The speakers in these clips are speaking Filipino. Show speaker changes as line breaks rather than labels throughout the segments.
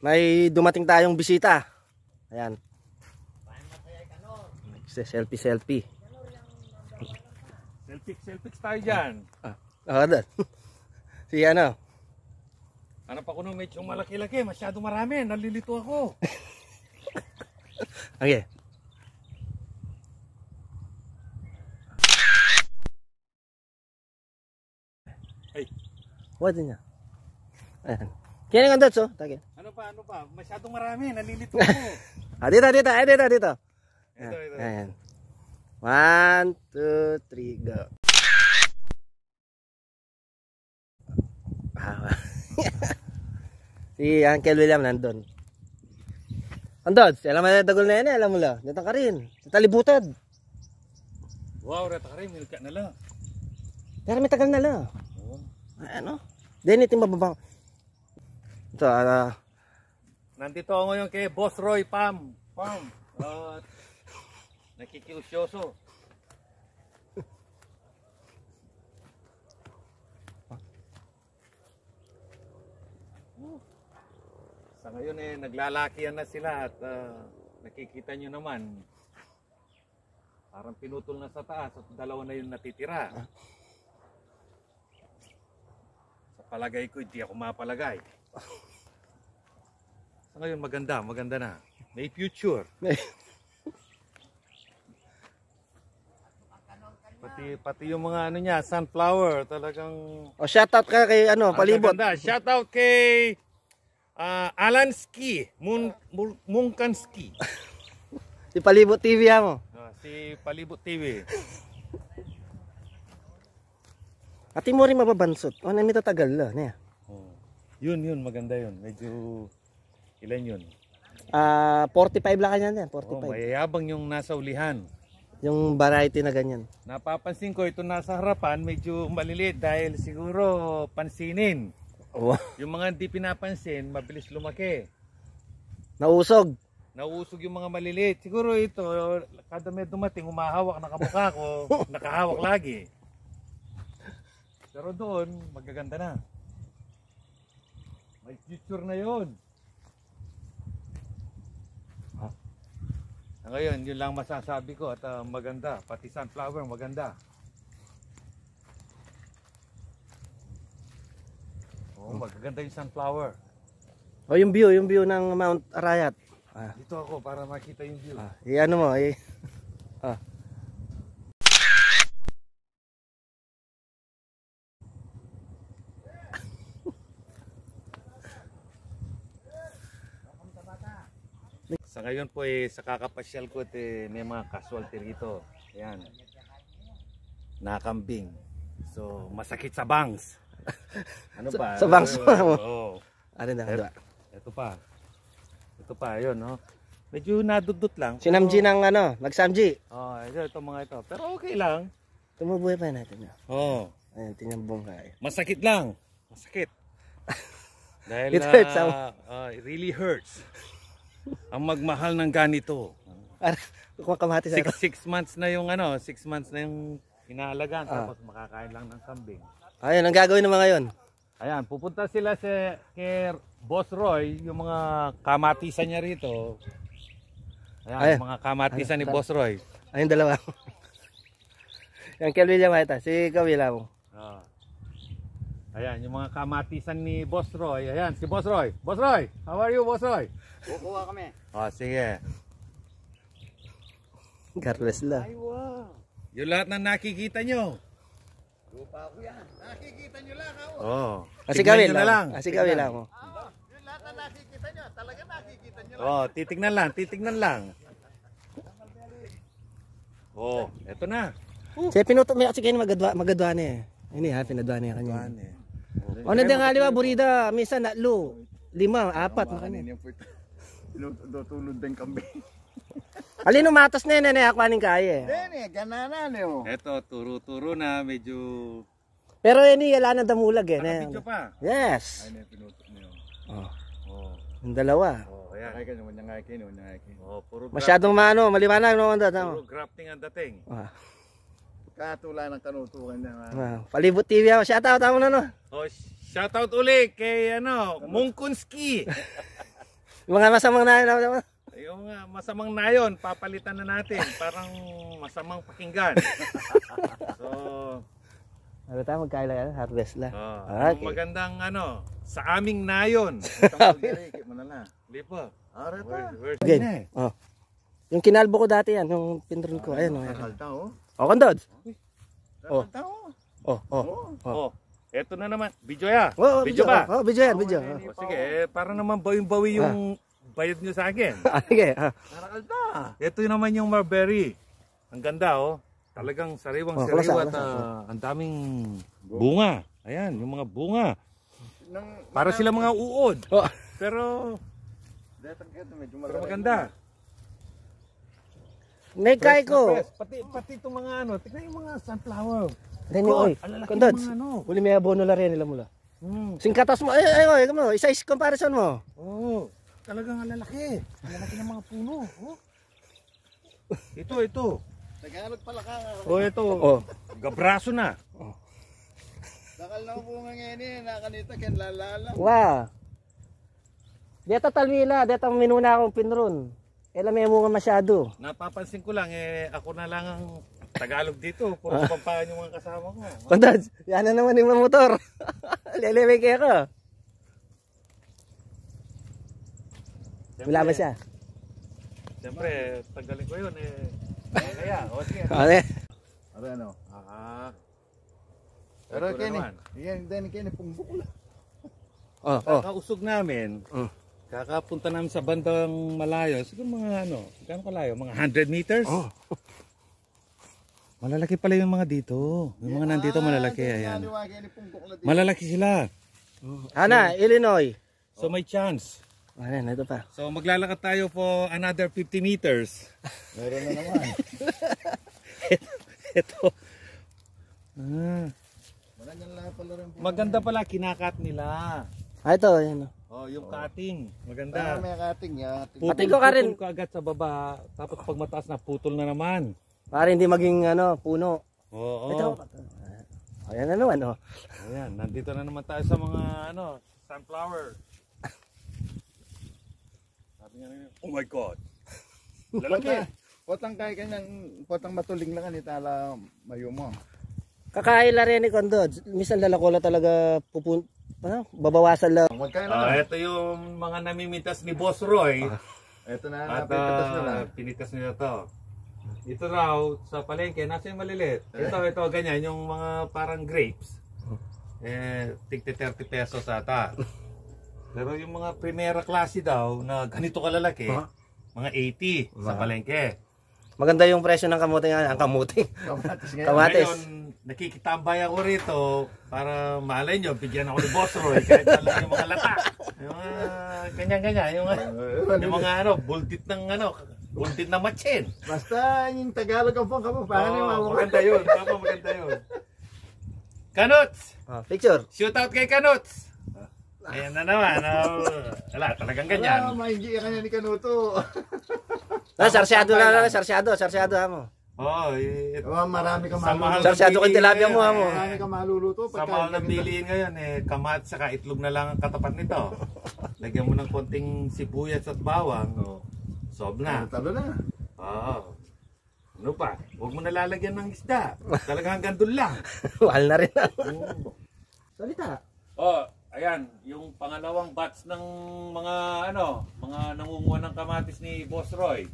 May dumating tayong bisita. Ayan. Selfie, selfie.
Selfie, selfie tayo dyan.
Ah, ah, ah si ano?
Hanap ako ng medyo malaki-laki. Masyado marami. Nalilito ako.
okay. Ay. What niya? Ayan. Kaya nga dots, oh. Tagyan.
Ano pa, ano pa? Masyadong marami, nalilito ko.
ah, dito, dito, ay, dito, dito. Ito, ito. Ayan. One, two, three, go. Ah, si Uncle William nandun. Andod, alam mo na dagol na yan, eh, alam mo lang. Dito ka rin. Talibutad.
Wow, rata ka rin. Milka na lang.
Pero may tagal na lang.
Oh. Ano?
Then, ito yung mababang. Ito, ah, uh,
Nandito ako ngayon kay Boss Roy Pam. Pam. At nakikiusyoso. Sa ngayon eh, naglalakihan na sila at uh, nakikita nyo naman. Parang pinutol na sa taas at dalawa na yung natitira. Sa palagay ko, hindi ako mapalagay. So ngayon maganda, maganda na. May future. pati pati yung mga ano niya, sunflower, talagang oh, shout out ka kay ano, ah, palibot. Ganda. Shout out kay uh, ah, Alanski, Mun
Munkanski. si Palibot TV mo. Ah,
si Palibot TV.
Ati mo rin mababansot. Ano, may tatagal na. Niya. Oh. Yun, yun. Maganda yun. Medyo Ilan yun? Ah, 45 lang kanya yan, 45. Oh, mayayabang yung nasa ulihan. Yung variety na ganyan.
Napapansin ko ito nasa harapan medyo maliliit dahil siguro pansinin. Oh. Yung mga hindi pinapansin, mabilis lumaki. Nausog. Nauusog yung mga maliliit. Siguro ito, kada may dumating, humahawak na kamukha ko, nakahawak lagi. Pero doon, magaganda na. May future na yon. Ngayon, yun lang masasabi ko at uh, maganda. Pati sunflower maganda. Oh, magaganda yung sunflower.
Oh, yung view, yung view ng Mount Arayat. Ah.
Dito ako para makita yung view. Ah,
i ano mo, i Ah.
Sa ngayon po eh, sa kakapasyal ko eh, may mga casualty rito. Ayan. Nakambing. So, masakit sa bangs. ano ba? Sa, sa bangs mo? Oo.
Ano na? Ano? Ito pa. Ito pa, yun no. Medyo nadudot lang. Sinamji pero... ng ano, nagsamji. Oo, oh, ito, ito mga ito. Pero okay lang. Tumubuhay pa natin.
Oo. Oh. Ayan, tingnan bongga. Masakit lang. Masakit. Dahil, it hurts. Uh, uh, it really hurts ang magmahal ng ganito.
Kumakamatis six,
six months na yung ano, 6 months na yung inaalagaan ah. tapos makakain lang ng kambing. Ayun, ang gagawin ng mga yon. Ayan, pupunta sila sa kay Boss Roy, yung mga kamatisan niya
rito. Ayan, Ayan. mga kamatisan Ayan. ni Boss Roy. Ayun dalawa. yung kay William ata, si Kawila mo. Ah. Ayan,
yung mga kamatisan ni Boss Roy. Ayan, si Boss Roy. Boss Roy, how are you, Boss Roy? Kukuha kami. O, oh, sige.
Carlos la. Ay,
wow. Yung lahat na nakikita nyo. Lupa ko yan. Nakikita nyo lang oh, ah, ako. Oo. Oh. Kasi gawin lang. Ah, lang. lang ako.
yung lahat na nakikita
nyo, talaga nakikita nyo oh, lang. Oo, oh, titignan lang, titignan lang. Oo, oh, eto na.
Uh. Siya pinutok mo yung kasi magadwa, magadwa na Ini ha, pinadwa niya yan kanya. Magadwa na
o na nga liwa
burida, misa natlo. Lima, apat. Makanin
yung puto. din kambing.
Alin matas na yun, nene, akwanin kaya. Eh. Nene, ganana
niyo. Eh, oh. Ito turu-turu na, medyo...
Pero ini yala na damulag eh. Nakapidyo pa. Yes. Ay, pinutok niyo. Oh. Oh. Yung dalawa.
Oh, ayan. Ay, kanya, manyangay kayo, manyangay kayo. Oh, puro Masyadong maano, maliwanag no, ang dating. Puro grafting ang dating. Ah. Katula ng kanutukan niya.
Wow. Ah, Palibot TV ako. Shout out ako na no.
Oh, shout out uli kay ano, Mungkunski.
mga masamang na naman.
Yung mga masamang na yun, papalitan na natin. Parang masamang pakinggan. so,
ano tayo magkailangan? Harvest lang. Oh, ah, ah okay.
Magandang ano, sa aming nayon. Hindi po. Okay.
Oh. Yung kinalbo ko dati yan, yung pinron ko. Ayan, oh, ayan. Kalta, oh. Oh, kandod. Oh. Oh, oh, oh.
oh. Eto na naman. Video ya. Oh, oh, video, video ba? Oh,
video yan, video. Oh,
sige, eh, para naman bawing-bawi yung ah. bayad nyo sa akin.
Ah, sige. ah. Narakal
na. Ito yung naman yung Marberry. Ang ganda oh. Talagang sariwang-sariwa oh, sariwa at uh, ang daming bunga. Ayan, yung mga bunga. Nang, para sila mga uod. Oh. Pero, pero maganda.
May kay ko.
Pati pati itong mga
ano, tignan yung mga sunflower. Rene oy. Kondads. Ano. Uli may abono la rin nila mula. Hmm. Singkatas mo. Eh ay oy, kamo. Isa is comparison mo.
Oo. Oh, talagang lalaki. Lalaki ng mga puno, oh. ito, ito. Tagalog pala ka. Oh, ito. Oh. Gabraso na. Oh. Dakal na bunga ngayon eh, nakanita ken lalala. Wow.
Deta talwila, deta minuna akong pinron. Alam eh, mo nga masyado.
Napapansin ko lang eh ako na lang ang Tagalog dito. Puro ah. pampahan yung mga kasama ko.
Kontad, eh. yan na naman yung motor. Lelebe kaya ka. Wala ba siya?
Siyempre, tagalin ko yun eh. Kaya, o sige. Okay. Ano, ano ano? Ah. Pero kini, yan din kini pungbukla. Oh, oh. Kakausog namin. Oh. Kakapunta namin sa bandang malayo. Siguro mga ano, gano'ng kalayo? Mga 100 meters? Oh. Malalaki pala yung mga dito. Yung mga nandito ah, malalaki. Ayan. Malalaki sila. Oh. Ah, Ana, Illinois. So may chance. Ayan, ah, ito pa. So maglalakad tayo po another 50 meters. Meron na naman. ito.
ito. Ah.
Maganda pala kinakap nila.
Ah, ito. Ayan.
Oh, yung cutting. Maganda. Ah, may cutting yan. Putol, ko ka rin. Putol
ka agad sa baba. Tapos pag mataas na, putol na naman. Para hindi maging ano, puno. Oo. Ito. Ayan na naman, oh.
Ayan, nandito na naman tayo sa mga ano, sunflower. Sabi nga oh my God. Lalaki. Potang kaya kanyang, potang matuling lang, anitala mayo mo.
Kakaila rin ni Kondod. Minsan lalakola talaga pupun ano, babawasan lang. Uh, ito
yung mga namimitas ni Boss Roy. Ah, ito na, At, pinitas uh, Pinitas nila to. Ito raw, sa palengke, nasa yung malilit. Eh. Ito, ito, ganyan, yung mga parang grapes. Eh, tigte 30 pesos ata. Pero yung mga primera klase daw, na ganito kalalaki, huh?
mga 80 wow. sa palengke. Maganda yung presyo ng kamote nga, ang kamote. Kamatis ngayon. Kamatis. Ngayon,
nakikitambay ako rito para malay nyo, bigyan ako ni Boss Roy kahit alam yung mga lata. Yung mga ganyan-ganyan, yung, uh, yung mga ano, bultit ng ano, bultit ng machin.
Basta yung Tagalog ang pong kapo, paano yung mga maganda
yun, kapo maganda yun. Kanots! Ah, picture! Shoot out kay Kanots! Ayan na naman. Oh. Wala, talagang ganyan.
Wala, mahingi ka niya ni Kanuto. Ah, sarsyado na lang, sarsyado, sarsyado ha mo.
Oh, it, eh, eh, oh, marami ka maluluto. Sarsyado kang tilapia mo eh, ha mo. Marami ka maluluto. Sa mahal na bilihin ngayon, eh, kamat saka itlog na lang ang katapat nito. Lagyan mo ng konting sibuyas at bawang. Oh. Sob na. Talo na. Oo. Ano pa? Huwag mo nalalagyan ng isda. Talaga hanggang doon lang.
Mahal na rin. Oo. Salita.
Oh, ayan, yung pangalawang batch ng mga ano, mga nangunguha ng kamatis ni Boss Roy.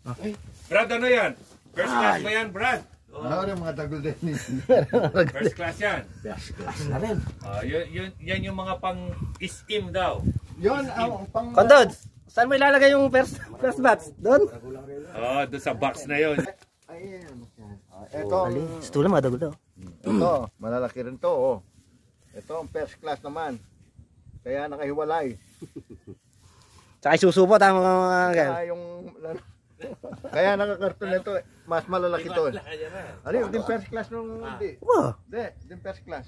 Okay. Brad, ano yan? First class ba yan, Brad? Oh. Ano yung mga tagol din. First class yan. First class na rin. Uh, yun, yun, yan yung mga pang steam daw.
Yun, ang pang... Kondod, saan mo ilalagay yung first class batch? Doon?
Oh, doon sa box na yun. Ayan. Ito.
Stula Ito. tagol daw.
Ito, malalaki Ito. to. Oh. Ito
ang first class naman. Kaya nakahiwalay. Tsaka isuso po, tama mga mga gan. yung... Kaya nakakarton nito, eh. mas malalaki to. Eh. Ano yun, din first class nung ah. hindi. Wow. Hindi, din first class.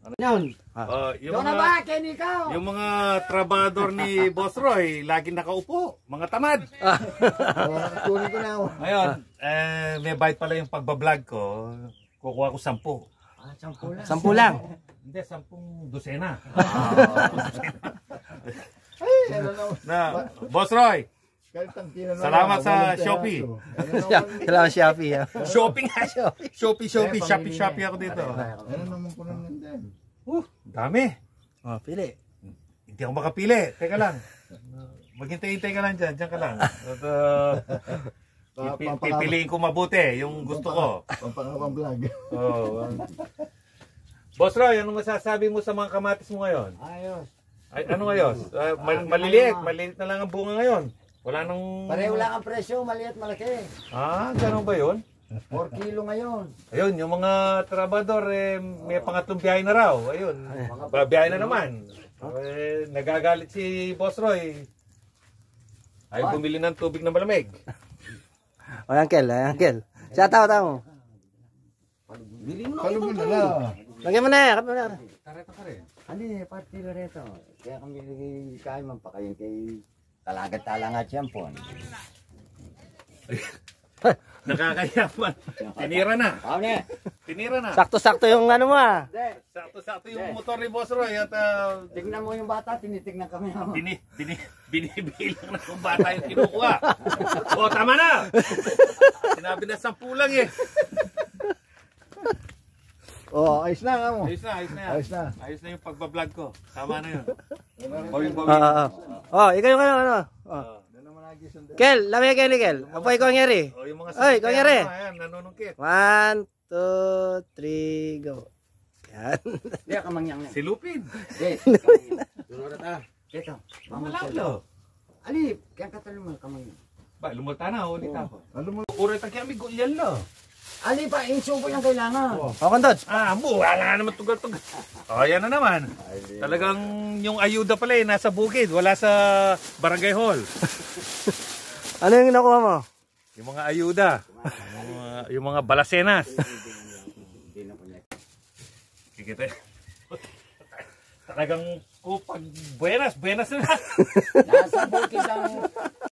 Ano yun? Uh, yung mga, ba,
Kenny Kao? Yung
mga trabador ni Boss Roy, laging nakaupo, mga tamad. Tunin ko na ako. Ngayon, eh, may bite pala yung pagbablog ko. Kukuha ko sampu. Ah, sampu ah, lang. Hindi, ah, sampung dosena. Ay, ano na. Boss Roy, salamat sa Shopee. Ano salamat Shopee. Ah. Shopping ha, Shopee. Shopee, Shopee, Shopee, Shopee ako dito. Ano naman ko naman din. Uh, dami. Oh, pili. Hindi ako makapili. Teka lang. Maghintay-hintay ka lang dyan. Diyan ka lang. At, uh, Pipi- Pipiliin ko mabuti yung gusto ko. Pampangawang vlog. Oh. Boss Roy, anong masasabi mo sa mga kamatis mo ngayon? Ayos. Ay, ano ayos? Ah, mal- maliliit, maliliit na lang ang bunga ngayon. Wala nang... Pareho lang ang
presyo, maliit malaki.
Ah, ganun ba yun? 4 kilo ngayon. Ayun, yung mga trabador, eh, may pangatlong biyahe na raw. Ayun, ba- biyahe na naman. Eh, nagagalit si Boss Roy. Ayaw bumili ng tubig na malamig.
O, oh, uncle, ay, eh, uncle. Shout out ako. Oh.
Kalubon na
Lagyan mo na, kapag mo na.
Kareto ka rin. party na reto. Kaya kami kayo man pa kayo kay talaga-talangat yan Nakakaya
pa. Tinira na.
Tinira na. Sakto-sakto yung ano mo ah. Sakto-sakto yung motor ni Boss Roy at uh, ah, tingnan mo yung bata, tinitignan kami naman. Dini, dini, binibilang na kung bata yung kinukuha. o tama na. Sinabi na sampu lang eh.
Oh, ayos na nga mo. Ayos na, ayos na. Yan. Ayos na.
Ayos na yung pagba-vlog ko. Tama na yun. Bawin, bawin. Uh, uh,
uh. ikaw yung ano, ano. Uh. Kel, lamay ka ni Kel. Apo, ikaw ang yari. Oh, yung mga Oy, ikaw ang yari. Ayan, nanunungkit. One, two, three, go. Yan. Di ako yan. Si Lupin. Hindi. Dunod ta. Ah. Ito. Mamalablo.
Ali, kaya katalong kamay. kamangyang. Ba, lumalta na, ulit ako. Lumalta. Ura, takiamig ko, yan lang. Ali pa, insubo yung kailangan. Oo, oh. Kandag. Ah, buha na nga naman tugal-tugal. Oh, yan na naman. Talagang yung ayuda pala eh, nasa bukid, wala sa barangay hall.
ano yung nakuha mo?
Yung mga ayuda. yung, mga, yung mga balasenas. Kikita. Talagang, oh, pag buenas, buenas na. nasa
bukid ang